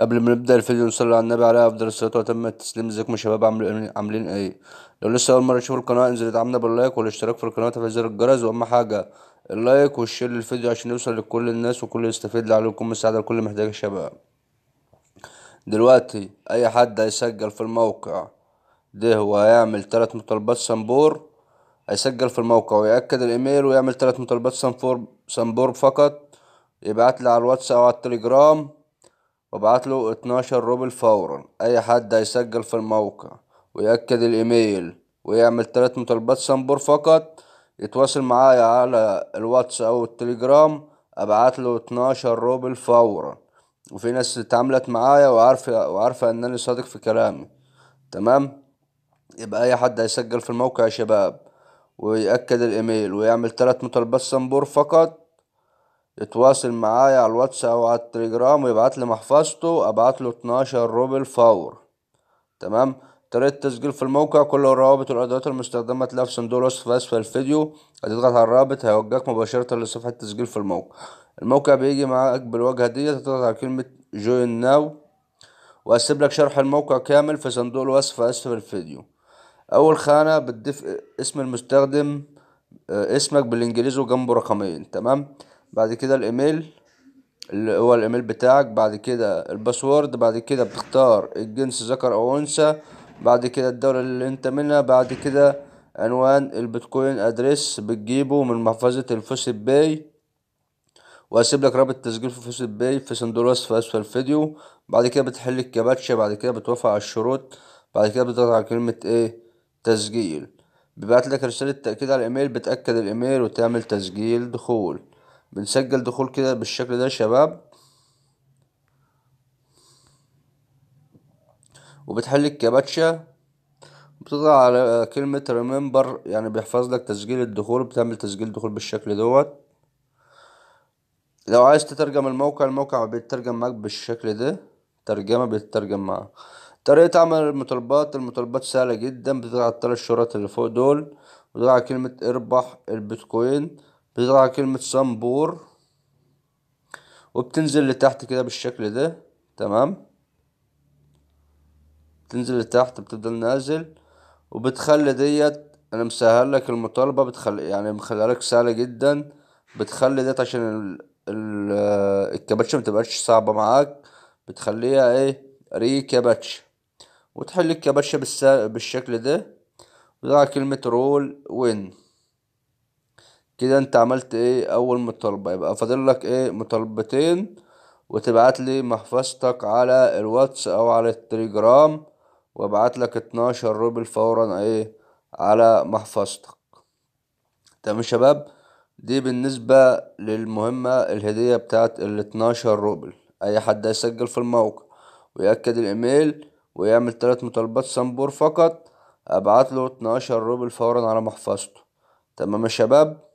قبل ما نبدا الفيديو نصلي على النبي عليه افضل الصلاه وتم التسليم ازيكم يا شباب عامل عاملين ايه لو لسه اول مره تشوفوا القناه انزل ادعمنا باللايك والاشتراك في القناه وتفعيل زر الجرس واهم حاجه اللايك والشير للفيديو عشان يوصل لكل الناس وكل يستفيد لعلكم مساعده لكل محتاج شباب دلوقتي اي حد هيسجل في الموقع ده وهيعمل تلات مطالبات سنبور هيسجل في الموقع ويأكد الإيميل ويعمل تلات مطالبات سنبور سنبور فقط يبعت لي على الواتس أو على التليجرام وابعت له 12 روبل فورا اي حد هيسجل في الموقع ويأكد الايميل ويعمل ثلاث مطالبات سامبور فقط يتواصل معايا على الواتس او التليجرام ابعت له 12 روبل فورا وفي ناس اتعاملت معايا وعارفه وعارفه انني صادق في كلامي تمام يبقى اي حد هيسجل في الموقع يا شباب ويأكد الايميل ويعمل ثلاث مطالبات سامبور فقط يتواصل معايا على الواتس او على التليجرام ويبعت لي محفظته وابعت له 12 روبل فور تمام طريقة التسجيل في الموقع كل الروابط والأدوات المستخدمة تلاقيها في صندوق الوصف أسفل الفيديو هتضغط على الرابط هيوجهك مباشرة لصفحة التسجيل في الموقع الموقع بيجي معاك بالواجهة دي هتضغط على كلمة جوين ناو وهسيب لك شرح الموقع كامل في صندوق الوصف أسفل الفيديو أول خانة بتضيف اسم المستخدم آه، اسمك بالإنجليزي وجنبه رقمين تمام بعد كده الايميل اللي هو الايميل بتاعك بعد كده الباسورد بعد كده بتختار الجنس ذكر او انثى بعد كده الدولة اللي انت منها بعد كده عنوان البيتكوين ادريس بتجيبه من محفظة الفوسيت باي وهسيب لك رابط تسجيل في فوسيت باي في صندوق الوصف اسفل الفيديو بعد كده بتحل الكباتشة بعد كده بتوافق على الشروط بعد كده بتضغط على كلمة ايه تسجيل بيبعت لك رسالة تأكيد على الايميل بتأكد الايميل وتعمل تسجيل دخول بنسجل دخول كده بالشكل ده يا شباب وبتحل الكباتشا بتضغط على كلمة ريمبر يعني بيحفظ لك تسجيل الدخول بتعمل تسجيل دخول بالشكل دوت لو عايز تترجم الموقع الموقع بيترجم معاك بالشكل ده ترجمة بيترجم معاك طريقة عمل المطالبات المطالبات سهلة جدا بتضغط على التلات شرط اللي فوق دول بتضغط على كلمة اربح البيتكوين بتطلع كلمة صنبور وبتنزل لتحت كده بالشكل ده تمام بتنزل لتحت بتفضل نازل وبتخلي ديت انا مسهل لك المطالبة بتخلي يعني مخليها لك سهلة جدا بتخلي ديت عشان ال... ال... متبقاش صعبة معاك بتخليها ايه ري كباتشة وتحل الكباتشة بالشكل ده وتضع كلمة رول وين كده انت عملت ايه اول مطالبة يبقى فاضل لك ايه مطالبتين وتبعت لي محفظتك على الواتس او على التليجرام وابعت لك اتناشر روبل فورا ايه على محفظتك تمام شباب دي بالنسبة للمهمة الهدية بتاعت 12 روبل اي حد هيسجل في الموقع ويأكد الايميل ويعمل ثلاث مطالبات سامبور فقط ابعت له اتناشر روبل فورا على محفظته تمام يا شباب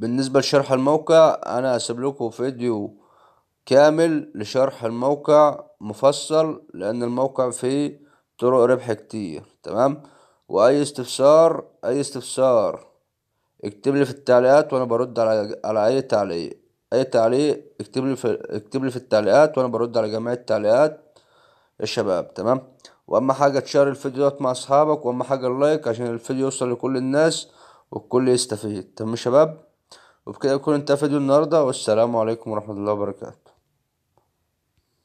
بالنسبة لشرح الموقع انا أسيب لكم فيديو كامل لشرح الموقع مفصل لان الموقع فيه طرق ربح كتير تمام واي استفسار اي استفسار اكتب لي في التعليقات وانا برد على على اي تعليق اي تعليق اكتب لي في اكتب لي في التعليقات وانا برد على جميع التعليقات يا شباب تمام واما حاجه تشير الفيديو مع اصحابك واما حاجه اللايك عشان الفيديو يوصل لكل الناس والكل يستفيد تمام يا شباب وبكده نكون انتهى فيديو النهاردة والسلام عليكم ورحمة الله وبركاته